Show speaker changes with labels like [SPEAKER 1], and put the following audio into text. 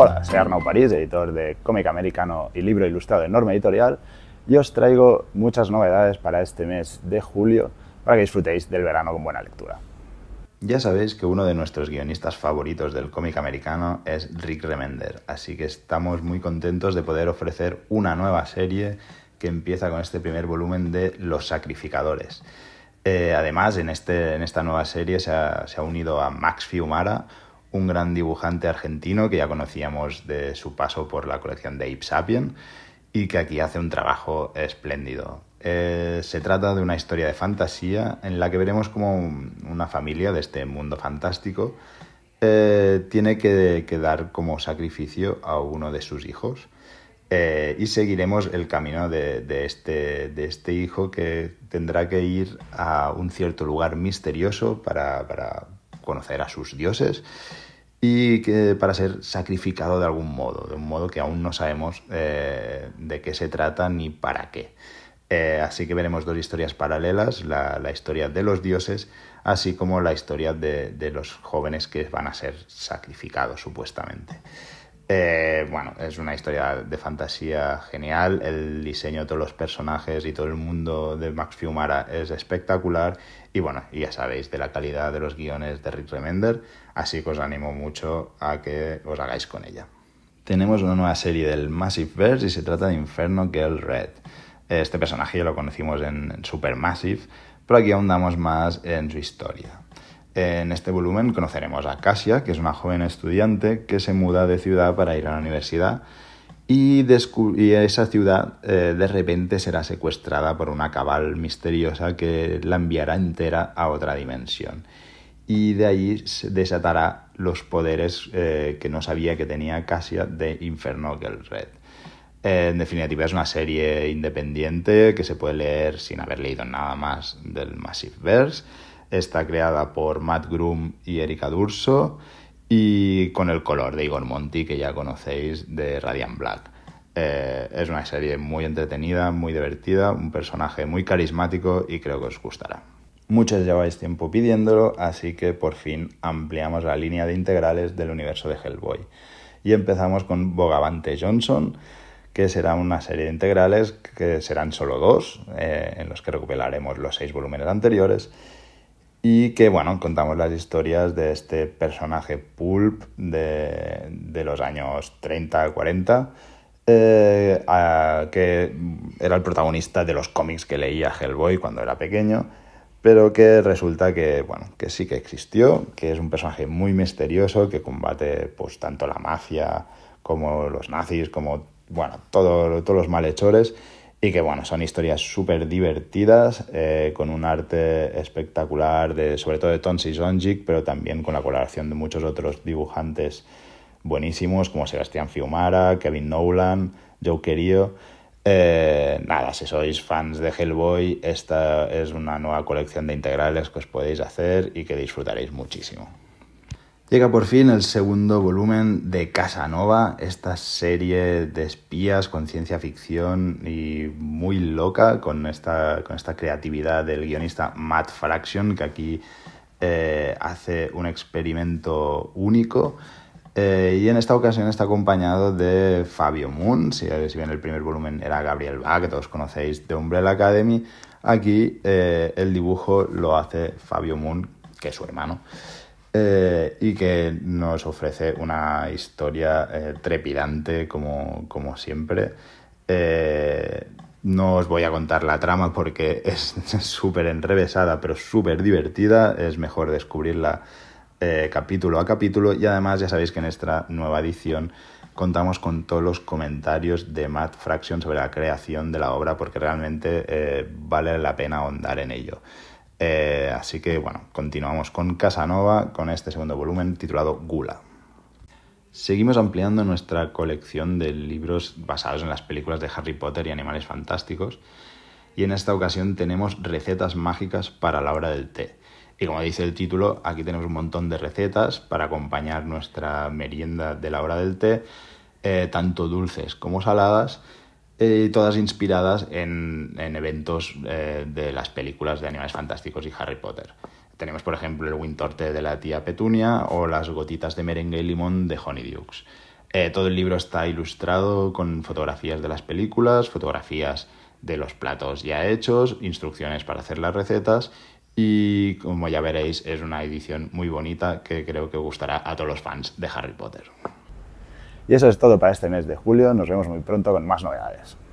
[SPEAKER 1] Hola, soy Arnau París, editor de cómic americano y libro ilustrado de Norma Editorial, y os traigo muchas novedades para este mes de julio para que disfrutéis del verano con buena lectura. Ya sabéis que uno de nuestros guionistas favoritos del cómic americano es Rick Remender, así que estamos muy contentos de poder ofrecer una nueva serie que empieza con este primer volumen de Los Sacrificadores. Eh, además, en, este, en, esta nueva serie se ha unido a Max Fiumara, un gran dibujante argentino que ya conocíamos de su paso por la colección de Ipsapien y que aquí hace un trabajo espléndido. Eh, se trata de una historia de fantasía en la que veremos cómo una familia de este mundo fantástico eh, tiene que, dar como sacrificio a uno de sus hijos. Eh, y seguiremos el camino de, este, de, este, hijo que tendrá que ir a un cierto lugar misterioso para conocer a sus dioses y que para ser sacrificado de algún modo, de un modo que aún no sabemos eh, de qué se trata ni para qué. Eh, así que veremos dos historias paralelas, la, historia de los dioses, así como la historia de los jóvenes que van a ser sacrificados supuestamente. Eh, bueno, es una historia de fantasía genial, el diseño de todos los personajes y todo el mundo de Max Fiumara es espectacular y bueno, ya sabéis de la calidad de los guiones de Rick Remender, así que os animo mucho a que os hagáis con ella. Tenemos una nueva serie del Massive Verse y se trata de Inferno Girl Red. Este personaje ya lo conocimos en Super Massive, pero aquí ahondamos más en su historia. En este volumen conoceremos a Cassia, que es una joven estudiante que se muda de ciudad para ir a la universidad y, esa ciudad eh, de repente será secuestrada por una cabal misteriosa que la enviará entera a otra dimensión. Y de ahí se desatará los poderes eh, que no sabía que tenía Cassia de Inferno Girl Red. En definitiva, es una serie independiente que se puede leer sin haber leído nada más del Massive Verse. Está creada por Matt Groom y Erika Durso y con el color de Igor Monti que ya conocéis de Radiant Black. Eh, es una serie muy entretenida, muy divertida, un personaje muy carismático y creo que os gustará. Muchos lleváis tiempo pidiéndolo, así que por fin ampliamos la línea de integrales del universo de Hellboy. Y empezamos con Bogavante Johnson, que será una serie de integrales que serán solo dos, eh, en los que recuperaremos los seis volúmenes anteriores, y que bueno, contamos las historias de este personaje pulp de, los años 30, 40, eh, que era el protagonista de los cómics que leía Hellboy cuando era pequeño, pero que resulta que, bueno, que sí que existió, que es un personaje muy misterioso, que combate pues tanto la mafia como los nazis, como bueno, todos los malhechores y que bueno, son historias súper divertidas, eh, con un arte espectacular, de, sobre todo de Tonsi Zonjic, pero también con la colaboración de muchos otros dibujantes buenísimos, como Sebastián Fiumara, Kevin Nolan, Joe Querío. Eh, nada, si sois fans de Hellboy, esta es una nueva colección de integrales que os podéis hacer y que disfrutaréis muchísimo. Llega por fin el segundo volumen de Casanova, esta serie de espías con ciencia ficción y muy loca, con esta, con esta creatividad del guionista Matt Fraction, que aquí eh, hace un experimento único. Eh, y en esta ocasión está acompañado de Fabio Moon, si, si bien el primer volumen era Gabriel Bach, que todos conocéis de Umbrella Academy, aquí eh, el dibujo lo hace Fabio Moon, que es su hermano. Eh, y que nos ofrece una historia eh, trepidante como, siempre. Eh, no os voy a contar la trama porque es súper enrevesada, pero súper divertida. Es mejor descubrirla capítulo a capítulo. Y además ya sabéis que en esta nueva edición contamos con todos los comentarios de Matt Fraction sobre la creación de la obra porque realmente vale la pena ahondar en ello. Eh, así que bueno, continuamos con Casanova, con este segundo volumen titulado Gula. Seguimos ampliando nuestra colección de libros basados en las películas de Harry Potter y Animales Fantásticos, y en esta ocasión tenemos recetas mágicas para la hora del té. Y como dice el título, aquí tenemos un montón de recetas para acompañar nuestra merienda de la hora del té, eh, tanto dulces como saladas, eh, todas inspiradas en, eventos eh, de las películas de Animales Fantásticos y Harry Potter. Tenemos, por ejemplo, el Wintorte de la tía Petunia o las gotitas de merengue y limón de Honey Dukes. Eh, todo el libro está ilustrado con fotografías de las películas, fotografías de los platos ya hechos, instrucciones para hacer las recetas y como ya veréis es una edición muy bonita que creo que gustará a todos los fans de Harry Potter. Y eso es todo para este mes de julio. Nos vemos muy pronto con más novedades.